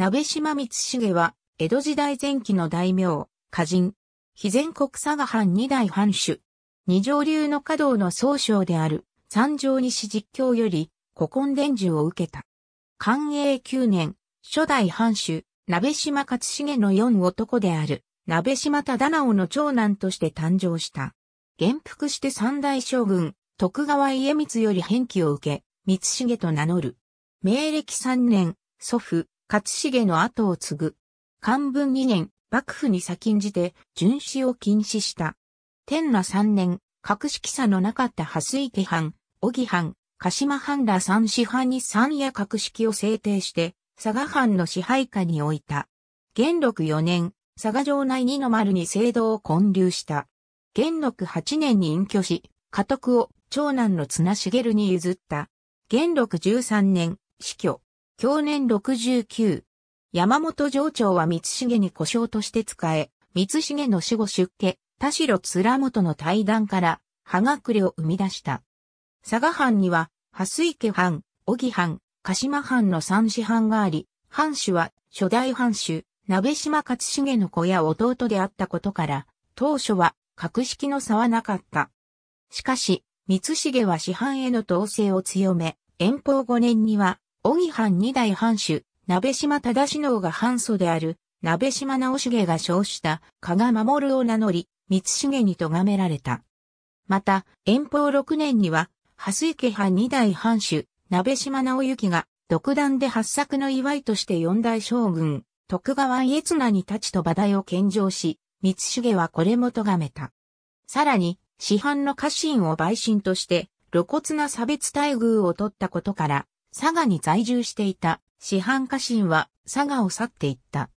鍋島光重は、江戸時代前期の大名、歌人、非全国佐賀藩二代藩主、二条流の華道の総称である、三条西実況より、古今伝授を受けた。寛永九年、初代藩主、鍋島勝重の四男である、鍋島忠直の長男として誕生した。元服して三代将軍、徳川家光より返記を受け、光重と名乗る。明暦三年、祖父、勝重の後を継ぐ。漢文2年、幕府に先んじて、巡視を禁止した。天羅3年、格式差のなかった蓮池藩、小木藩、鹿島藩ら三市藩に三夜格式を制定して、佐賀藩の支配下に置いた。元禄4年、佐賀城内二の丸に聖堂を建立した。元禄8年に隠居し、家督を長男の綱茂に譲った。元禄13年、死去。享年69。山本城長は光重に故障として使え、光重の死後出家、田代貫元の対談から、葉隠れを生み出した。佐賀藩には、蓮池藩、小木藩、鹿島藩の三子藩があり、藩主は初代藩主、鍋島勝重の子や弟であったことから、当初は格式の差はなかった。しかし、光重は市藩への統制を強め、遠方5年には小木藩二代藩主、鍋島忠信が藩祖である、鍋島直重が称した加賀守を名乗り、三重に咎められた。また、延宝六年には、蓮池藩二代藩主、鍋島直行が、独断で八作の祝いとして四代将軍、徳川家綱に立ちと馬台を献上し、三重はこれも咎めた。さらに、市販の家臣を陪審として、露骨な差別待遇を取ったことから、佐賀に在住していた、師範家臣は佐賀を去っていった。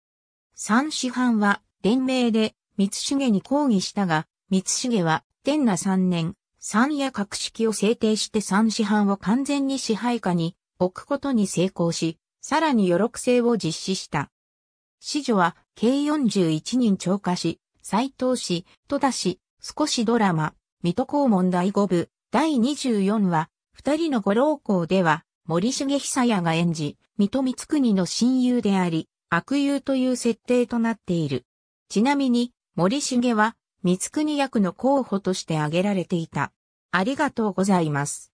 三師範は連名で三重に抗議したが、三重は天那3年、三夜格式を制定して三師範を完全に支配下に置くことに成功し、さらに余力制を実施した。子女は計41人超過し、斎藤氏、戸田氏、少しドラマ、水戸公文第5部、第24話、二人の五老公では、森重久也が演じ、水戸光国の親友であり、悪友という設定となっている。ちなみに、森重は、光国役の候補として挙げられていた。ありがとうございます。